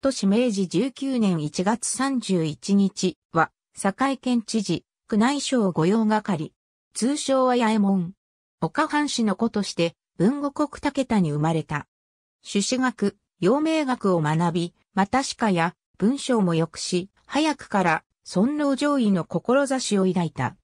都市明治19年1月31日は、堺県知事、宮内省御用係、通称は八重門。岡藩士の子として、文後国武田に生まれた。朱子学、陽明学を学び、またしかや文章も良くし、早くから尊老上位の志を抱いた。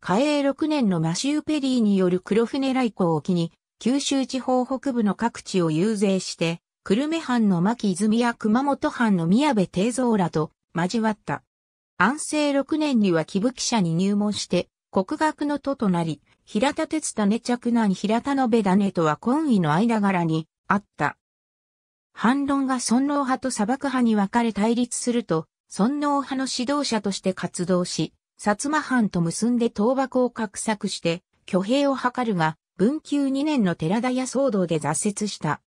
嘉永6年のマシューペリーによる黒船来航を機に、九州地方北部の各地を遊説して、久留米藩の牧泉や熊本藩の宮部定蔵らと交わった。安政6年には木武記者に入門して、国学の徒となり、平田鉄種着難平田の部種とは婚位の間柄にあった。反論が尊王派と砂漠派に分かれ対立すると、尊王派の指導者として活動し、薩摩藩と結んで倒幕を画策して、挙兵を図るが、文久2年の寺田屋騒動で挫折した。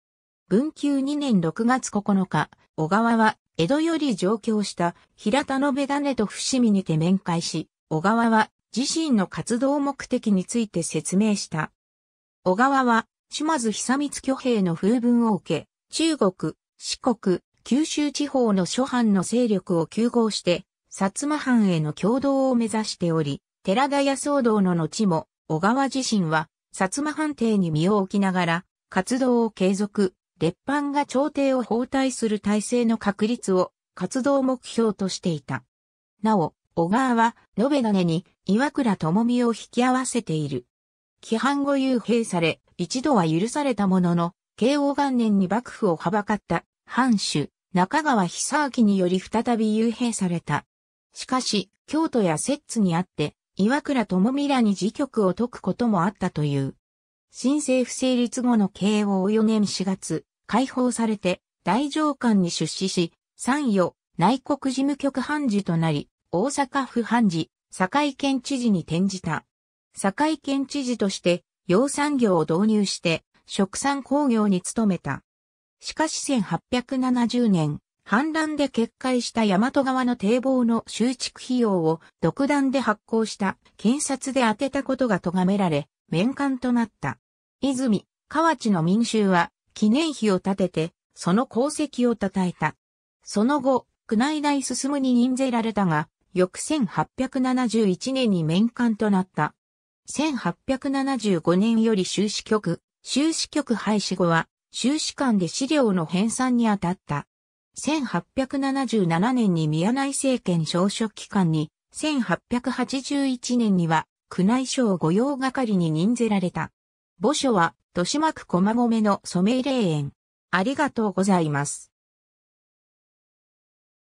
文久2年6月9日、小川は江戸より上京した平田延種と伏見にて面会し、小川は自身の活動目的について説明した。小川は島津久光挙兵の風文を受け、中国、四国、九州地方の諸藩の勢力を休合して、薩摩藩への共同を目指しており、寺田屋騒動の後も、小川自身は、薩摩藩邸に身を置きながら、活動を継続、列藩が朝廷を包帯する体制の確立を活動目標としていた。なお、小川は、延べ種に岩倉智美を引き合わせている。規範後幽閉され、一度は許されたものの、慶応元年に幕府をはばかった藩主、中川久明により再び幽閉された。しかし、京都や摂津にあって、岩倉智美らに辞局を解くこともあったという。新政府成立後の慶応4年4月、解放されて大上官に出資し、参与内国事務局判事となり、大阪府判事、堺県知事に転じた。堺県知事として養産業を導入して食産工業に努めた。しかし1870年、氾濫で決壊した大和川の堤防の修築費用を独断で発行した検察で当てたことが咎められ、面官となった。泉、河内の民衆は記念碑を建てて、その功績を称えた。その後、宮内大進に任ぜられたが、翌1871年に面官となった。1875年より修士局、修士局廃止後は、修士官で資料の編纂に当たった。1877年に宮内政権小職機関に、1881年には宮内省御用係に任ぜられた。墓所は、豊島区駒込の染井霊園。ありがとうございます。